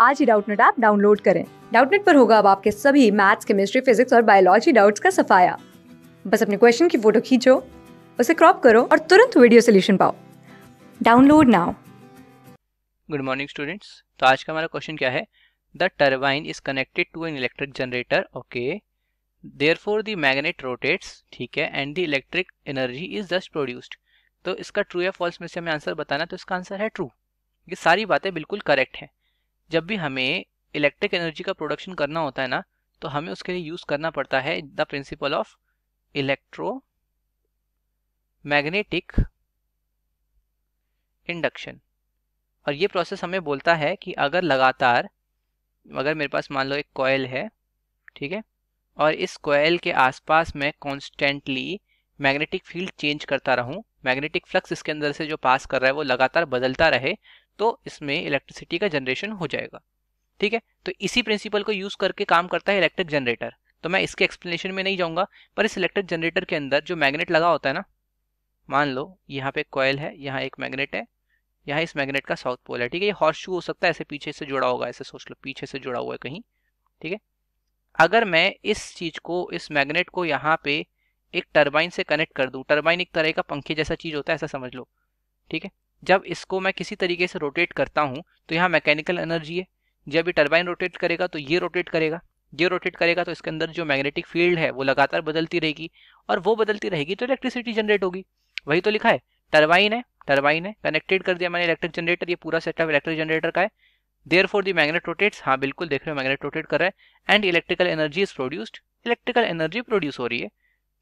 आज ही Doubtnet app download करें डाउटनेट पर होगा अब आपके सभी मैथ्स केमिस्ट्री फिजिक्स और बायोलॉजी डाउट्स का सफाया बस अपने क्वेश्चन की फोटो खींचो उसे क्रॉप करो और तुरंत वीडियो सोल्यूशन पाओ download now good morning students तो आज का हमारा क्वेश्चन क्या है the turbine is connected to an electric generator okay therefore the magnet rotates ठीक है and the electric energy is just produced तो इसका ट्रू या फॉल्स में से हमें आंसर बताना तो इसका आंसर है ट्रू ये सारी बातें बिल्कुल करेक्ट हैं जब भी हमें इलेक्ट्रिक एनर्जी का प्रोडक्शन करना होता है ना तो हमें उसके लिए यूज़ करना पड़ता है the principle of electro magnetic induction और ये प्रोसेस हमें बोलता है कि अगर लगातार अगर मेरे पास मान लो एक कोयल है ठीक है और इस कोयल के आसपास में कॉन्स्टेंटली मैग्नेटिक फील्ड चेंज करता रहूं मैग्नेटिक फ्लक्स इसके अंदर से जो पास कर रहा है वो लगातार बदलता रहे तो इसमें इलेक्ट्रिसिटी का जनरेशन हो जाएगा ठीक है तो इसी प्रिंसिपल को यूज़ करके काम करता है इलेक्ट्रिक जनरेटर तो मैं इसके एक्सप्लेनेशन में नहीं जाऊंगा पर इस इलेक्ट्रिक जनरेटर के अंदर जो मैग्नेट लगा होता है ना मान लो यहाँ पे एक कॉयल है यहाँ एक मैग्नेट है यहाँ इस मैग्नेट का साउथ पोल है ठीक है ये हॉर्स शू हो सकता है ऐसे पीछे से जुड़ा होगा ऐसे सोच लो पीछे से जुड़ा हुआ है कहीं ठीक है अगर मैं इस चीज़ को इस मैग्नेट को यहाँ पे एक टरबाइन से कनेक्ट कर दूँ टरबाइन एक तरह का पंखे जैसा चीज़ होता है ऐसा समझ लो ठीक है जब इसको मैं किसी तरीके से रोटेट करता हूँ तो यहाँ मैकेनिकल एनर्जी है जब ये टर्बाइन रोटेट करेगा तो ये रोटेट करेगा ये रोटेट करेगा तो इसके अंदर जो मैग्नेटिक फील्ड है वो लगातार बदलती रहेगी और वो बदलती रहेगी तो इलेक्ट्रिसिटी जनरेट होगी वही तो लिखा है टर्बाइन है टर्बाइन है कनेक्टेड कर दिया मैंने इलेक्ट्रिक जनरेटर ये पूरा सेटअप इलेक्ट्रिक जनरेटर का है therefore the magnet rotates हाँ बिल्कुल देख रहे हो मैग्नेट रोटेट कर रहा है and electrical energy is produced electrical energy produce हो रही है